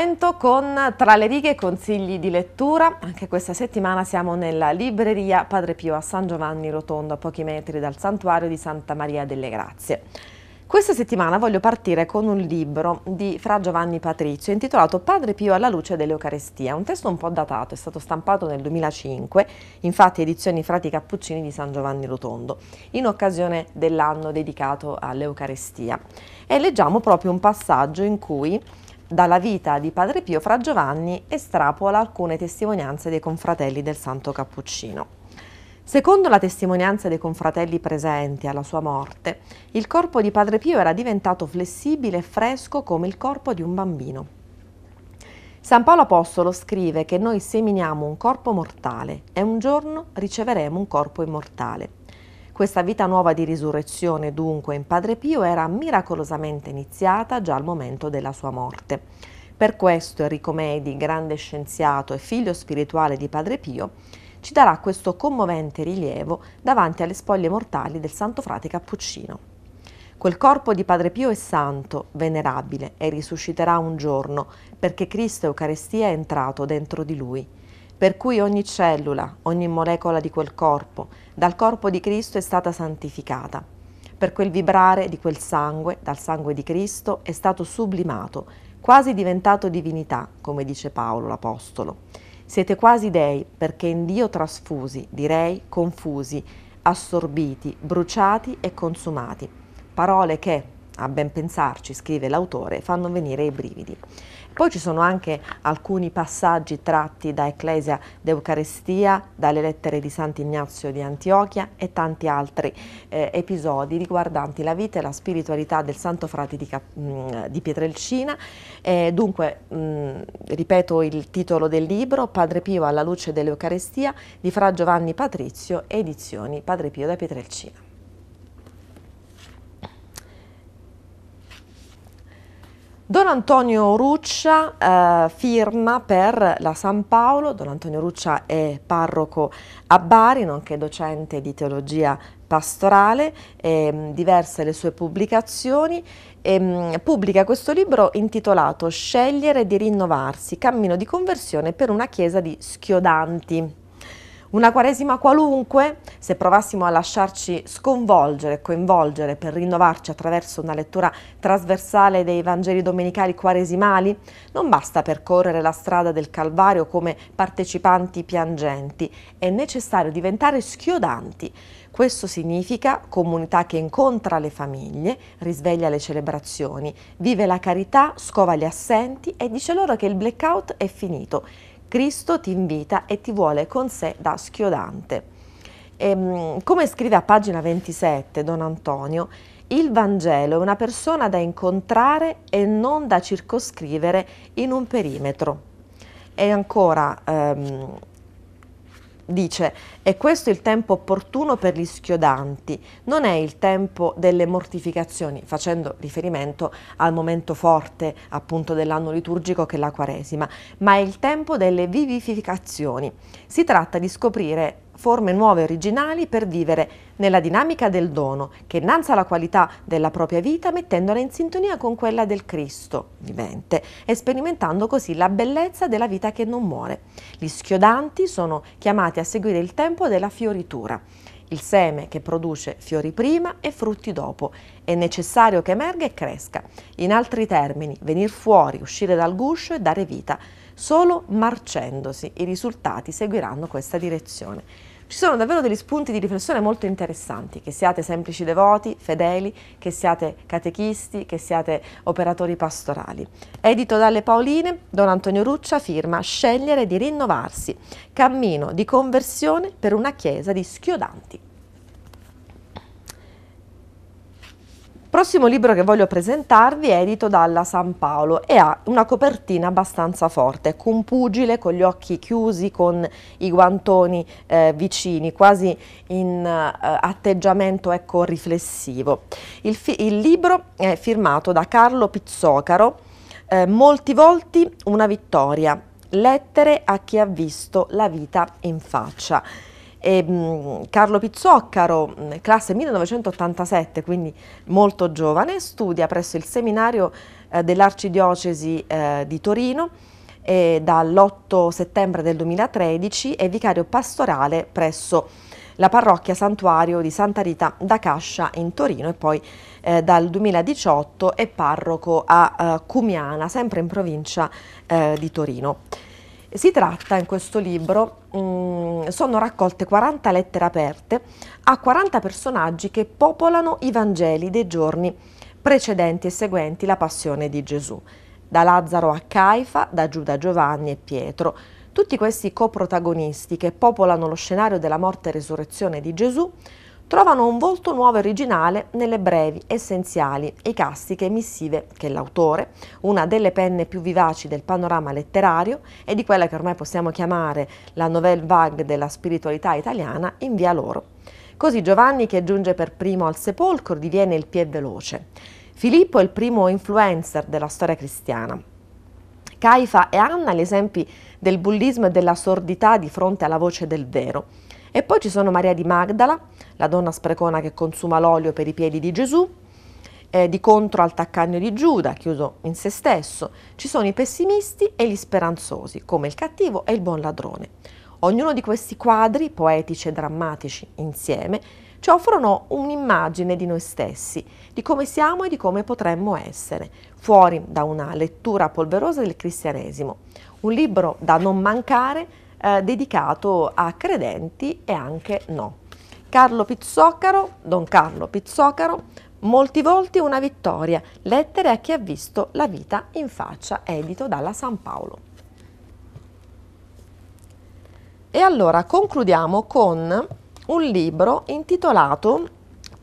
appuntamento con Tra le righe consigli di lettura. Anche questa settimana siamo nella libreria Padre Pio a San Giovanni Rotondo, a pochi metri dal santuario di Santa Maria delle Grazie. Questa settimana voglio partire con un libro di Fra Giovanni Patrizio intitolato Padre Pio alla luce dell'Eucarestia, un testo un po' datato, è stato stampato nel 2005, infatti edizioni Frati Cappuccini di San Giovanni Rotondo, in occasione dell'anno dedicato all'Eucarestia. E leggiamo proprio un passaggio in cui dalla vita di Padre Pio Fra Giovanni estrapola alcune testimonianze dei confratelli del Santo Cappuccino. Secondo la testimonianza dei confratelli presenti alla sua morte, il corpo di Padre Pio era diventato flessibile e fresco come il corpo di un bambino. San Paolo Apostolo scrive che noi seminiamo un corpo mortale e un giorno riceveremo un corpo immortale. Questa vita nuova di risurrezione dunque in Padre Pio era miracolosamente iniziata già al momento della sua morte. Per questo Enrico Medi, grande scienziato e figlio spirituale di Padre Pio, ci darà questo commovente rilievo davanti alle spoglie mortali del santo frate Cappuccino. Quel corpo di Padre Pio è santo, venerabile e risusciterà un giorno perché Cristo Eucaristia è entrato dentro di lui. Per cui ogni cellula, ogni molecola di quel corpo, dal corpo di Cristo è stata santificata. Per quel vibrare di quel sangue, dal sangue di Cristo, è stato sublimato, quasi diventato divinità, come dice Paolo l'Apostolo. Siete quasi dei perché in Dio trasfusi, direi confusi, assorbiti, bruciati e consumati. Parole che, a ben pensarci, scrive l'autore, fanno venire i brividi. Poi ci sono anche alcuni passaggi tratti da Ecclesia d'Eucarestia, dalle lettere di Sant'Ignazio di Antiochia e tanti altri eh, episodi riguardanti la vita e la spiritualità del Santo Frate di, Cap- mm, di Pietrelcina. Eh, dunque, mh, mm, ripeto il titolo del libro, Padre Pio alla luce dell'Eucarestia di Fra Giovanni Patrizio, edizioni Padre Pio da Pietrelcina. Don Antonio Ruccia eh, firma per la San Paolo, Don Antonio Ruccia è parroco a Bari, nonché docente di teologia pastorale, ehm, diverse le sue pubblicazioni, ehm, pubblica questo libro intitolato Scegliere di rinnovarsi, cammino di conversione per una chiesa di schiodanti. Una quaresima qualunque, se provassimo a lasciarci sconvolgere e coinvolgere per rinnovarci attraverso una lettura trasversale dei Vangeli domenicali quaresimali, non basta percorrere la strada del Calvario come partecipanti piangenti, è necessario diventare schiodanti. Questo significa comunità che incontra le famiglie, risveglia le celebrazioni, vive la carità, scova gli assenti e dice loro che il blackout è finito, Cristo ti invita e ti vuole con sé da schiodante. E, ehm, come scrive a pagina 27 Don Antonio, il Vangelo è una persona da incontrare e non da circoscrivere in un perimetro. E ancora, ehm, dice «È questo il tempo opportuno per gli schiodanti, non è il tempo delle mortificazioni», facendo riferimento al momento forte appunto dell'anno liturgico che è la Quaresima, «ma è il tempo delle vivificazioni. Si tratta di scoprire forme nuove e originali per vivere nella dinamica del dono, che innalza la qualità della propria vita mettendola in sintonia con quella del Cristo vivente e sperimentando così la bellezza della vita che non muore. Gli schiodanti sono chiamati a seguire il tempo della fioritura. Il seme che produce fiori prima e frutti dopo è necessario che emerga e cresca. In altri termini, venir fuori, uscire dal guscio e dare vita. Solo marcendosi i risultati seguiranno questa direzione. Ci sono davvero degli spunti di riflessione molto interessanti, che siate semplici devoti, fedeli, che siate catechisti, che siate operatori pastorali. Edito dalle Paoline, Don Antonio Ruccia firma Scegliere di rinnovarsi, cammino di conversione per una chiesa di schiodanti. Prossimo libro che voglio presentarvi è edito dalla San Paolo e ha una copertina abbastanza forte, con pugile, con gli occhi chiusi, con i guantoni eh, vicini, quasi in eh, atteggiamento ecco, riflessivo. Il, il, libro è firmato da Carlo Pizzocaro, eh, Molti volti una vittoria, lettere a chi ha visto la vita in faccia. E, ehm, Carlo Pizzoccaro, mm, classe 1987, quindi molto giovane, studia presso il seminario eh, dell'Arcidiocesi eh, di Torino eh, dall'8 settembre del 2013 è vicario pastorale presso la parrocchia santuario di Santa Rita da Cascia in Torino e poi eh, dal 2018 è parroco a eh, Cumiana, sempre in provincia eh, di Torino. Si tratta in questo libro, mh, mm, sono raccolte 40 lettere aperte a 40 personaggi che popolano i Vangeli dei giorni precedenti e seguenti la passione di Gesù, da Lazzaro a Caifa, da Giuda a Giovanni e Pietro. Tutti questi coprotagonisti che popolano lo scenario della morte e resurrezione di Gesù trovano un volto nuovo e originale nelle brevi, essenziali e castiche missive che l'autore, una delle penne più vivaci del panorama letterario e di quella che ormai possiamo chiamare la nouvelle vague della spiritualità italiana, invia loro. Così Giovanni, che giunge per primo al sepolcro, diviene il piè veloce. Filippo è il primo influencer della storia cristiana. Caifa e Anna gli esempi del bullismo e della sordità di fronte alla voce del vero. E poi ci sono Maria di Magdala, la donna sprecona che consuma l'olio per i piedi di Gesù, eh, di contro al taccagno di Giuda, chiuso in se stesso. Ci sono i pessimisti e gli speranzosi, come il cattivo e il buon ladrone. Ognuno di questi quadri, poetici e drammatici insieme, ci offrono un'immagine di noi stessi, di come siamo e di come potremmo essere, fuori da una lettura polverosa del cristianesimo. Un libro da non mancare eh, dedicato a credenti e anche no. Carlo Pizzoccaro, Don Carlo Pizzoccaro, Molti volti una vittoria, lettere a chi ha visto la vita in faccia, edito dalla San Paolo. E allora concludiamo con un libro intitolato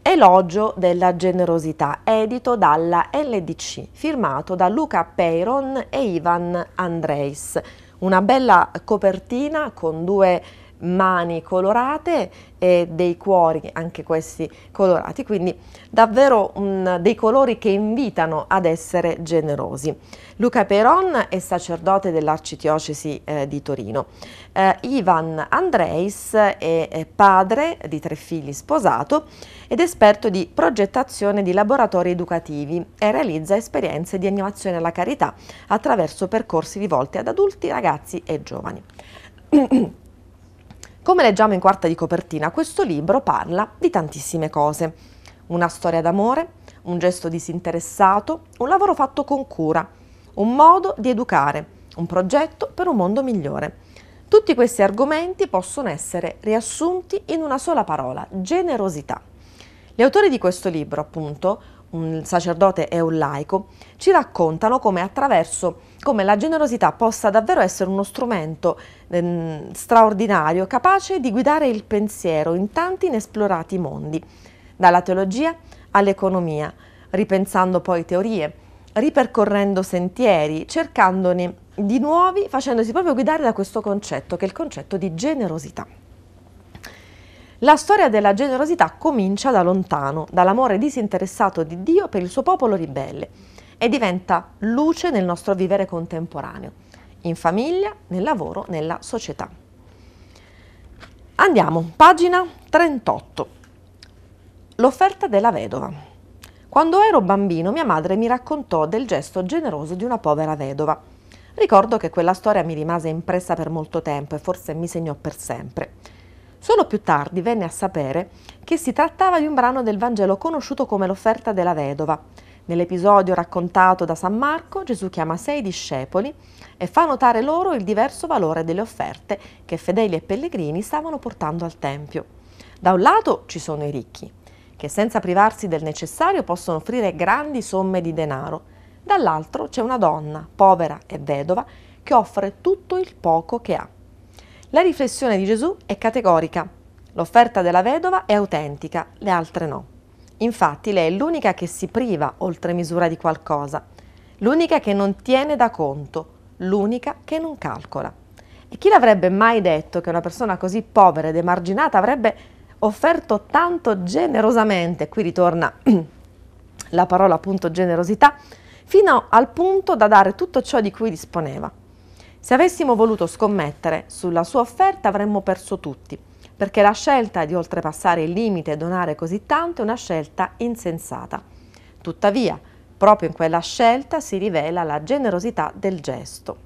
Elogio della generosità, edito dalla LDC, firmato da Luca Peyron e Ivan Andreis una bella copertina con due mani colorate e dei cuori anche questi colorati, quindi davvero un, mm, dei colori che invitano ad essere generosi. Luca Peron è sacerdote dell'arcidiocesi eh, di Torino. Eh, Ivan Andreis è, è padre di tre figli sposato ed esperto di progettazione di laboratori educativi e realizza esperienze di animazione alla carità attraverso percorsi rivolti ad adulti, ragazzi e giovani. Come leggiamo in quarta di copertina, questo libro parla di tantissime cose. Una storia d'amore, un gesto disinteressato, un lavoro fatto con cura, un modo di educare, un progetto per un mondo migliore. Tutti questi argomenti possono essere riassunti in una sola parola, generosità. Gli autori di questo libro, appunto, un sacerdote e un laico, ci raccontano come attraverso come la generosità possa davvero essere uno strumento eh, straordinario, capace di guidare il pensiero in tanti inesplorati mondi, dalla teologia all'economia, ripensando poi teorie, ripercorrendo sentieri, cercandone di nuovi, facendosi proprio guidare da questo concetto, che è il concetto di generosità. La storia della generosità comincia da lontano, dall'amore disinteressato di Dio per il suo popolo ribelle e diventa luce nel nostro vivere contemporaneo, in famiglia, nel lavoro, nella società. Andiamo, pagina 38. L'offerta della vedova. Quando ero bambino mia madre mi raccontò del gesto generoso di una povera vedova. Ricordo che quella storia mi rimase impressa per molto tempo e forse mi segnò per sempre. Solo più tardi venne a sapere che si trattava di un brano del Vangelo conosciuto come l'offerta della vedova. Nell'episodio raccontato da San Marco, Gesù chiama sei discepoli e fa notare loro il diverso valore delle offerte che fedeli e pellegrini stavano portando al Tempio. Da un lato ci sono i ricchi, che senza privarsi del necessario possono offrire grandi somme di denaro. Dall'altro c'è una donna, povera e vedova, che offre tutto il poco che ha. La riflessione di Gesù è categorica. L'offerta della vedova è autentica, le altre no. Infatti lei è l'unica che si priva oltre misura di qualcosa, l'unica che non tiene da conto, l'unica che non calcola. E chi l'avrebbe mai detto che una persona così povera ed emarginata avrebbe offerto tanto generosamente, qui ritorna la parola appunto generosità, fino al punto da dare tutto ciò di cui disponeva? Se avessimo voluto scommettere sulla sua offerta avremmo perso tutti, perché la scelta di oltrepassare il limite e donare così tanto è una scelta insensata. Tuttavia, proprio in quella scelta si rivela la generosità del gesto.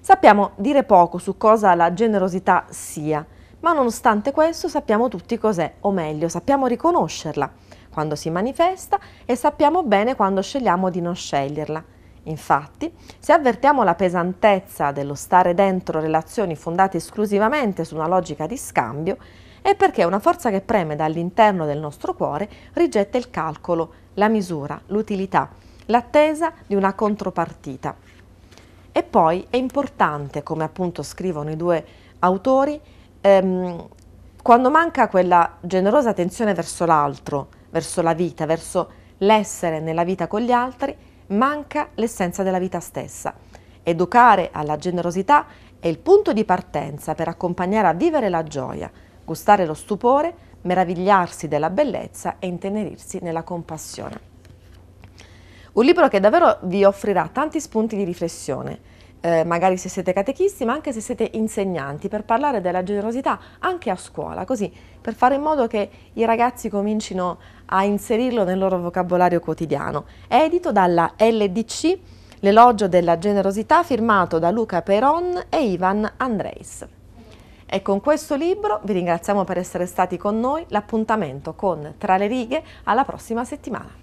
Sappiamo dire poco su cosa la generosità sia, ma nonostante questo sappiamo tutti cos'è, o meglio, sappiamo riconoscerla quando si manifesta e sappiamo bene quando scegliamo di non sceglierla. Infatti, se avvertiamo la pesantezza dello stare dentro relazioni fondate esclusivamente su una logica di scambio, è perché una forza che preme dall'interno del nostro cuore rigetta il calcolo, la misura, l'utilità, l'attesa di una contropartita. E poi è importante, come appunto scrivono i due autori, ehm, quando manca quella generosa attenzione verso l'altro, verso la vita, verso l'essere nella vita con gli altri, manca l'essenza della vita stessa. Educare alla generosità è il punto di partenza per accompagnare a vivere la gioia, gustare lo stupore, meravigliarsi della bellezza e intenerirsi nella compassione. Un libro che davvero vi offrirà tanti spunti di riflessione, eh, magari se siete catechisti, ma anche se siete insegnanti, per parlare della generosità anche a scuola, così per fare in modo che i ragazzi comincino a inserirlo nel loro vocabolario quotidiano. È edito dalla LDC, l'elogio della generosità firmato da Luca Peron e Ivan Andreis. E con questo libro vi ringraziamo per essere stati con noi, l'appuntamento con Tra le righe alla prossima settimana.